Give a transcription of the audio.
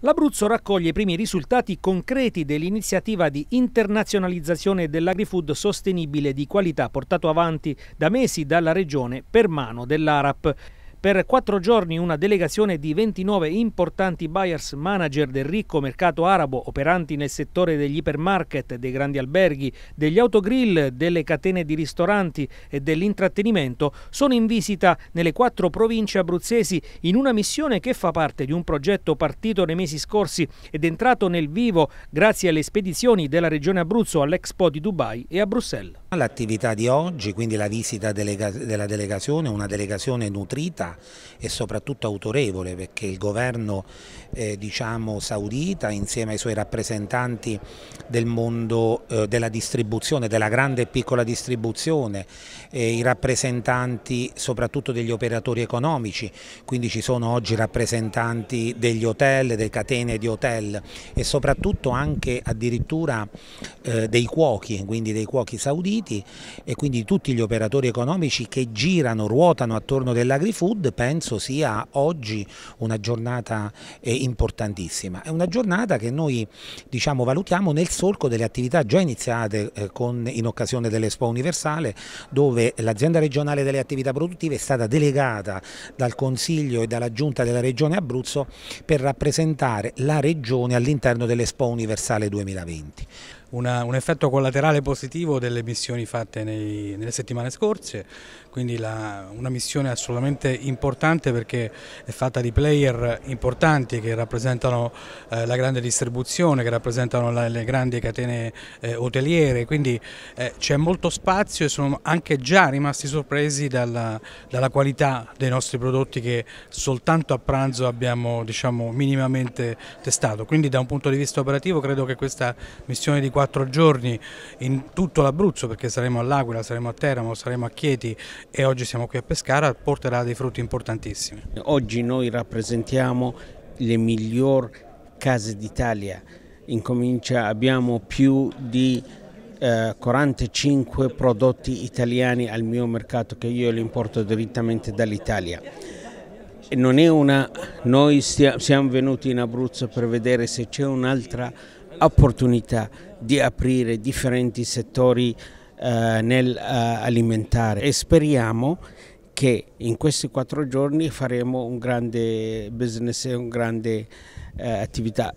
L'Abruzzo raccoglie i primi risultati concreti dell'iniziativa di internazionalizzazione dell'agrifood sostenibile di qualità portato avanti da mesi dalla regione per mano dell'ARAP. Per quattro giorni una delegazione di 29 importanti buyers manager del ricco mercato arabo operanti nel settore degli ipermarket, dei grandi alberghi, degli autogrill, delle catene di ristoranti e dell'intrattenimento sono in visita nelle quattro province abruzzesi in una missione che fa parte di un progetto partito nei mesi scorsi ed entrato nel vivo grazie alle spedizioni della regione Abruzzo all'Expo di Dubai e a Bruxelles. L'attività di oggi, quindi la visita della delegazione, una delegazione nutrita e soprattutto autorevole perché il governo eh, diciamo, saudita insieme ai suoi rappresentanti del mondo eh, della distribuzione, della grande e piccola distribuzione, eh, i rappresentanti soprattutto degli operatori economici, quindi ci sono oggi rappresentanti degli hotel, delle catene di hotel e soprattutto anche addirittura eh, dei cuochi, quindi dei cuochi sauditi e quindi tutti gli operatori economici che girano, ruotano attorno dell'agrifood Sud penso sia oggi una giornata eh, importantissima, è una giornata che noi diciamo, valutiamo nel solco delle attività già iniziate eh, con, in occasione dell'Expo Universale dove l'azienda regionale delle attività produttive è stata delegata dal Consiglio e dalla Giunta della Regione Abruzzo per rappresentare la Regione all'interno dell'Expo Universale 2020 una, un effetto collaterale positivo delle missioni fatte nei, nelle settimane scorse, quindi la, una missione assolutamente importante perché è fatta di player importanti che rappresentano eh, la grande distribuzione, che rappresentano la, le grandi catene eh, hoteliere, quindi eh, c'è molto spazio e sono anche già rimasti sorpresi dalla, dalla, qualità dei nostri prodotti che soltanto a pranzo abbiamo diciamo, minimamente testato, quindi da un punto di vista operativo credo che questa missione di quattro quattro giorni in tutto l'Abruzzo perché saremo all'Aquila, saremo a Teramo, saremo a Chieti e oggi siamo qui a Pescara porterà dei frutti importantissimi. Oggi noi rappresentiamo le miglior case d'Italia, abbiamo più di eh, 45 prodotti italiani al mio mercato che io li importo direttamente dall'Italia non è una... Noi stia, siamo venuti in Abruzzo per vedere se c'è un'altra opportunità di aprire differenti settori eh, nell'alimentare eh, e speriamo che in questi quattro giorni faremo un grande business e una grande eh, attività